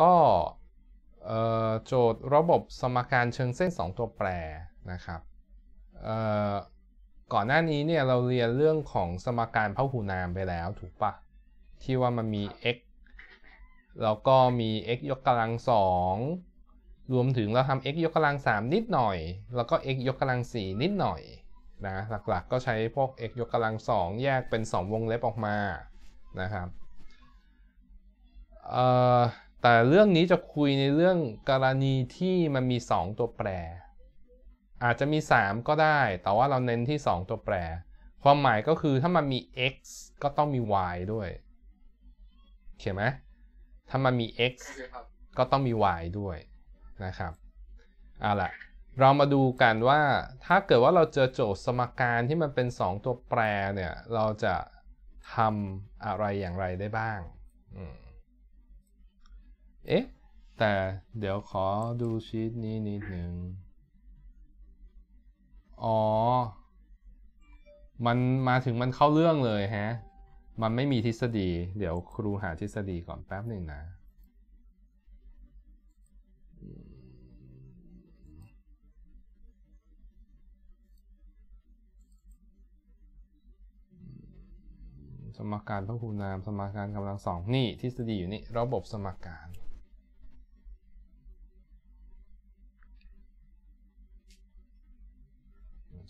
ก็โจทย์ระบบสมการเชิงเส้น 2 ตัวแปรนะครับ ก่อนหน้านี้เนี่ยเราเรียนเรื่องของสมการพหุนามไปแล้วถูกปะที่ว่ามันมี x แล้วก็มี x ยกกำลังสองรวมถึงเราทำ x ยกกำลังสามนิดหน่อย แล้วก็ x ยกกำลังสี่นิดหน่อยนะหลักๆก็ใช้พวก x ยกกำลังสองแยกเป็น 2 วงเล็บออกมานะครับแต่เรื่องนี้จะคุยในเรื่องกรณีที่มันมี 2 ตัวแปร อาจจะมี 3 ก็ได้แต่ว่าเราเน้นที่ 2 ตัวแปร ความหมายก็คือถ้ามันมี x ก็ต้องมี y ด้วยเข้าไหมถ้ามันมี x ก็ต้องมี y ด้วยนะครับเอาล่ะ เรามาดูกันว่า ถ้าเกิดว่าเราเจอโจทย์สมการที่มันเป็น2ตัวแปรเนี่ยเราจะทำอะไรอย่างไรได้บ้าง อืมเอ๊ะแต่เดี๋ยวขอดูชีตนี้นิดหนึ่งอ๋อ มันมาถึงมันเข้าเรื่องเลยฮะ มันไม่มีทฤษฎี เดี๋ยวครูหาทฤษฎีก่อนแป๊บหนึ่งนะ สมการพหุนามสมการกำลังสองนี่ ทฤษฎีอยู่นี่ระบบสมการ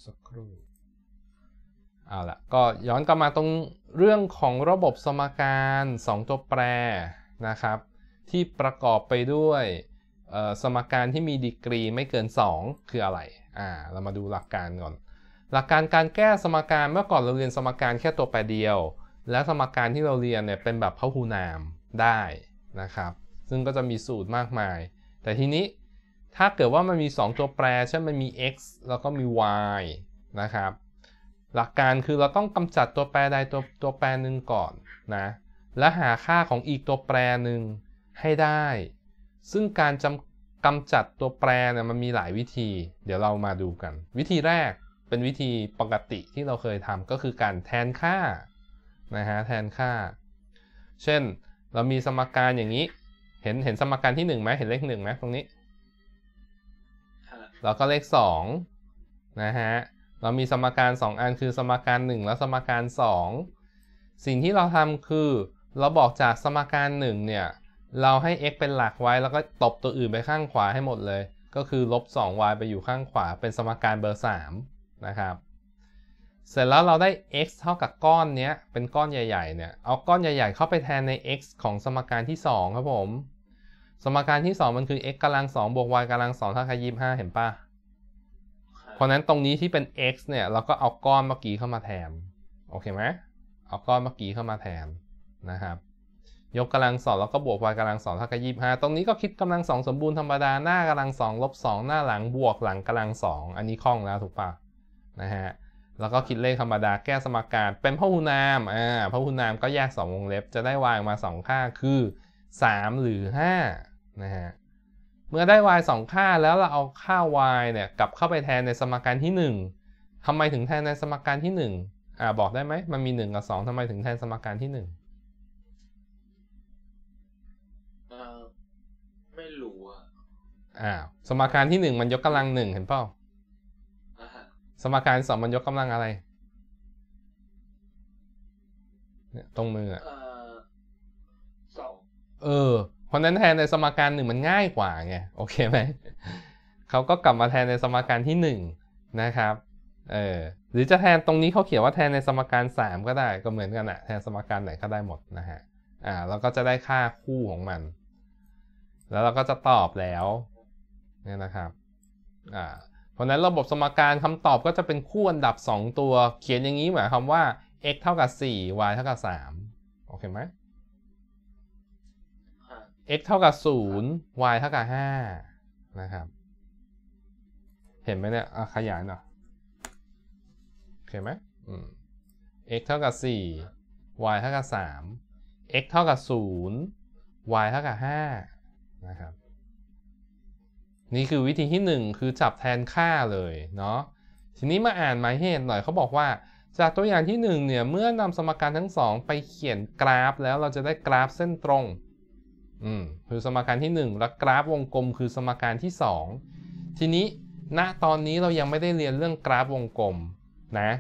สักครู่เอาละก็ย้อนกลับมาตรงเรื่องของระบบสมการ 2 ตัวแปรนะครับ ที่ประกอบไปด้วยสมการที่มีดีกรีไม่เกิน 2 คืออะไรอ่าเรามาดูหลักการก่อน หลักการการแก้สมการเมื่อก่อนเราเรียนสมการแค่ตัวแปรเดียว และสมการที่เราเรียนเนี่ยเป็นแบบพหูนามได้นะครับ ซึ่งก็จะมีสูตรมากมาย แต่ทีนี้ถ้าเกิดว่ามันมี 2 ตัวแปร เช่น มันมี x แล้วก็มี y นะครับ หลักการคือเราต้องกำจัดตัวแปรใดตัวตัวแปรหนึ่งก่อนนะ และหาค่าของอีกตัวแปรหนึ่งให้ได้ ซึ่งการจำกำจัดตัวแปรเนี่ยมันมีหลายวิธี เดี๋ยวเรามาดูกัน วิธีแรกเป็นวิธีปกติที่เราเคยทำก็คือการแทนค่า นะฮะแทนค่า เช่นเรามีสมการอย่างนี้ เห็นเห็นสมการที่1ไหมเห็นเลขหนึ่งไหมตรงนี้แล้วก็เลข2นะฮะเรามีสมการ 2 อันคือสมการ 1 และสมการ 2 สิ่งที่เราทำคือเราบอกจากสมการ 1เนี่ย เราให้ x เป็นหลักไว้แล้วก็ตบตัวอื่นไปข้างขวาให้หมดเลย ก็คือลบ 2y ไปอยู่ข้างขวาเป็นสมการเบอร์3นะครับเสร็จแล้วเราได้ x เท่ากับก้อนเนี้ยเป็นก้อนใหญ่ ๆเนี่ยเอาก้อนใหญ่ๆเข้าไปแทนใน x ของสมการที่2ครับผมสมการที่สองมันคือ x กำลังสองบวก y กำลังสองเท่ากับยี่สิบห้าเห็นปะเพราะนั้นตรงนี้ที่เป็น x เนี่ยเราก็เอาก้อนเมื่อกี้เข้ามาแทนโอเคไหมเอาก้อนเมื่อกี้เข้ามาแทนนะครับยกกำลังสองแล้วก็บวก y กำลังสองเท่ากับยี่สิบห้าตรงนี้ก็คิดกำลังสองสมบูรณ์ธรรมดาหน้ากำลังสองลบสองหน้าหลังบวกหลังกำลังสองอันนี้คล่องแล้วถูกปะนะฮะแล้วก็คิดเลขธรรมดาแก้สมการเป็นพหุนามอ่าพหุนามก็แยก2วงเล็บ จะได้วางมา2 ค่าคือ 3 หรือ้านะฮะเมื่อได้ y 2ค่าแล้วเราเอาค่า y เนี่ยกลับเข้าไปแทนในสมการที่ 1ทำไมถึงแทนในสมการที่ 1 อ่า บอกได้ไหม มันมี 1 กับ2ทำไมถึงแทนสมการที่1อ่าไม่รู้อ่ะอ่าสมการที่ 1 มันยกกำลัง 1เห็นเปล่าสมการสองมันยกกำลังอะไร เนี่ยตรงมืออ่ะเออราะนั้นแทนในสมการหนึ่งมันง่ายกว่าไงโอเคไหมเขาก็กลับมาแทนในสมการที่1นะครับเออหรือจะแทนตรงนี้เขาเขียนว่าแทนในสมการ3ก็ได้ ก็เหมือนกันอะแทนสมการไหนก็ได้หมดนะฮะอ่าเราก็จะได้ค่าคู่ของมัน แล้วเราก็จะตอบแล้วเนี่ยนะครับอ่าเพราะนั้นระบบสมการคำตอบก็จะเป็นคู่อันดับ2ตัวเขียนอย่างนี้หมายความว่า x เท่ากับ4 y เท่ากับ3โอเคไหม x เท่ากับ0 y เท่ากับ5นะครับ เห็นไหมเนี่ยขยายหน่อยเห็นไหมอืม x เท่ากับ4 y เท่ากับ3 x เท่ากับ0 y เท่ากับ5นะครับ นี่คือวิธีที่ 1 คือจับแทนค่าเลย เนาะ ทีนี้มาอ่านหมายเหตุหน่อยเขาบอกว่า จากตัวอย่างที่1เนี่ย เมื่อนำสมการทั้ง 2 ไปเขียนกราฟแล้ว เราจะได้กราฟเส้นตรงอืมคือสมการที่ 1 และกราฟวงกลม คือสมการที่ 2 ทีนี้ณนะตอนนี้เรายังไม่ได้เรียนเรื่องกราฟวงกลม นะ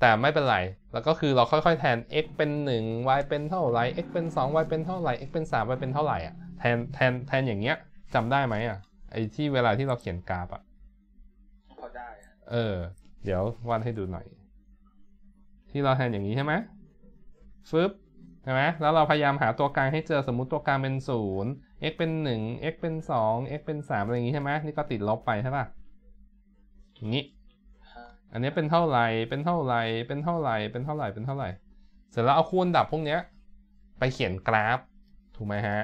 แต่ไม่เป็นไร แล้วก็คือเราค่อยๆ แทน x เป็น1 y เป็นเท่าไหร่ x เป็น2 y เป็นเท่าไหร่ x เป็น3 y เป็นเท่าไหร่อ่ะแทนแทนแทนอย่างเงี้ยจำได้ไหมอ่ะไอที่เวลาที่เราเขียนกราฟอ่ะพอได้เออเดี๋ยววาดให้ดูหน่อยที่เราแทนอย่างนี้ใช่ไหมฟึบใช่ไหมแล้วเราพยายามหาตัวกลางให้เจอสมมุติตัวกลางเป็นศูนย์ x เป็นหนึ่ง x เป็นสอง x เป็นสามอะไรอย่างงี้ใช่ไหมนี่ก็ติดลบไปใช่ป่ะอย่างนี้ อันนี้เป็นเท่าไหร่ เป็นเท่าไหร่เป็นเท่าไหร่เป็นเท่าไหร่เป็นเท่าไหร่เสร็จแล้วเอาคูณดับพวกเนี้ย ไปเขียนกราฟ ถูกไหมฮะ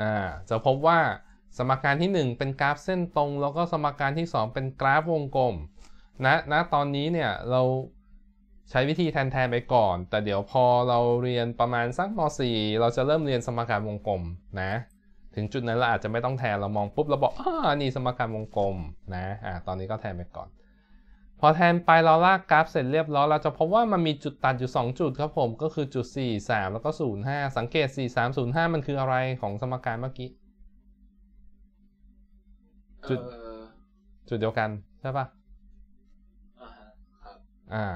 อ่า จะพบว่าสมการที่ 1 เป็นกราฟเส้นตรง แล้วก็สมการที่ 2 เป็นกราฟวงกลม นะนะตอนนี้เนี่ยเราใช้วิธีแทนๆไปก่อน แต่เดี๋ยวพอเราเรียนประมาณสักม .4 เราจะเริ่มเรียนสมการวงกลม นะ ถึงจุดนั้นเราอาจจะไม่ต้องแทน เรามองปุ๊บเราบอกอ่านี่สมการวงกลม นะ อ่า ตอนนี้ก็แทนไปก่อน พอแทนไปเราลากกราฟเสร็จเรียบร้อยเราจะพบว่ามันมีจุดตัดอยู่2จุดครับผม ก็คือจุด4 3แล้วก็0 5สังเกต4 3 0 5มันคืออะไรของสมการเมื่อกี้จุดจุดเดียวกันใช่ปะ่ะอ่า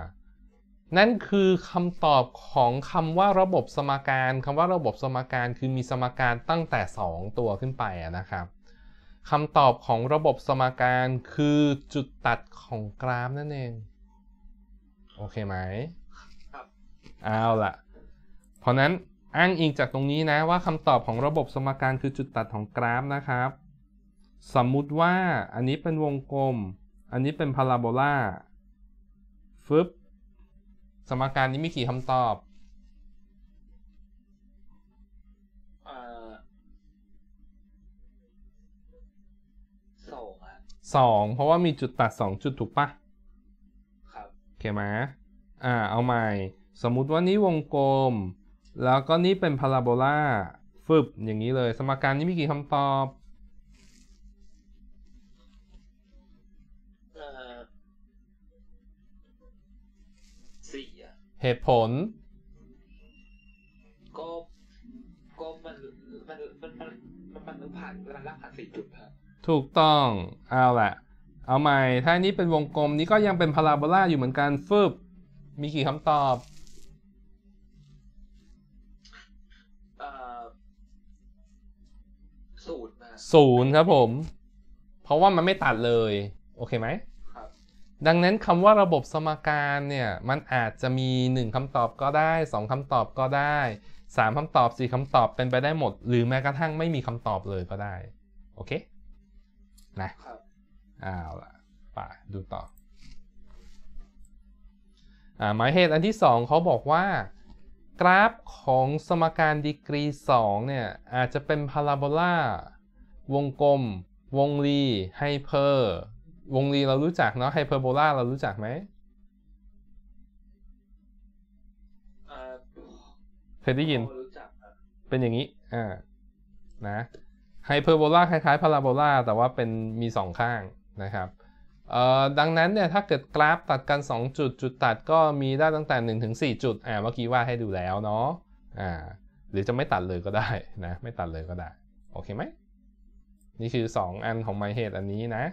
นั่นคือคำตอบของคำว่าระบบสมการ คำว่าระบบสมการคือมีสมการตั้งแต่ 2 ตัวขึ้นไปนะครับคำตอบของระบบสมการคือจุดตัดของกราฟนั่นเอง โอเคไหมครับ เอาละเพราะนั้นอ้างอิงจากตรงนี้นะว่าคำตอบของระบบสมการคือจุดตัดของกราฟนะครับ สมมุติว่าอันนี้เป็นวงกลม อันนี้เป็นพาราโบลา ฟึบสมการนี้มีกี่คำตอบสองอะสอง เพราะว่ามีจุดตัดสองจุดถูกปะครับ โอเคไหมอ่าเอาใหม่ สมมุติว่านี้วงกลม แล้วก็นี่เป็นพาราโบลาฟึบ อย่างนี้เลย สมการนี้มีกี่คำตอบเหตุผลก็ก็มันมันมันมันมันมันผ่านมันรักผ่านสี่จุดครับถูกต้อง เอาละเอาใหม่ ถ้านี้เป็นวงกลมนี้ก็ยังเป็นพาราโบลาอยู่เหมือนกันฟืบมีกี่คำตอบศูนย์ครับผม เพราะว่ามันไม่ตัดเลย โอเคไหมดังนั้นคำว่าระบบสมการเนี่ย มันอาจจะมี 1 คำตอบก็ได้ 2 คำตอบก็ได้ 3 คำตอบ 4 คำตอบเป็นไปได้หมด หรือแม้กระทั่งไม่มีคำตอบเลยก็ได้โอเคนะอาล่ะป่าดูต่ออหมายเหตุอันที่ 2เขาบอกว่า กราฟของสมการดีกรี 2 เนี่ย อาจจะเป็นพาราโบลาวงกลม วงรีไฮเปอร์วงรีเรารู้จักเนาะไฮเปอร์โบลาเรารู้จักไหมเคยได้ยิน เป็นอย่างนี้ อ่า นะ ไฮเปอร์โบลาคล้ายๆพาราโบลาแต่ว่าเป็นมีสองข้างนะครับ เออ่ดังนั้นเนี่ย ถ้าเกิดกราฟตัดกัน 2 จุดจุดตัดก็มีได้ตั้งแต่ 1 ถึง 4 จุด อ่า เมื่อกี้ว่าให้ดูแล้วเนาะ อ่า หรือจะไม่ตัดเลยก็ได้นะ ไม่ตัดเลยก็ได้ โอเคไหม นี่คือ 2 อันของ My Head อันนี้นะ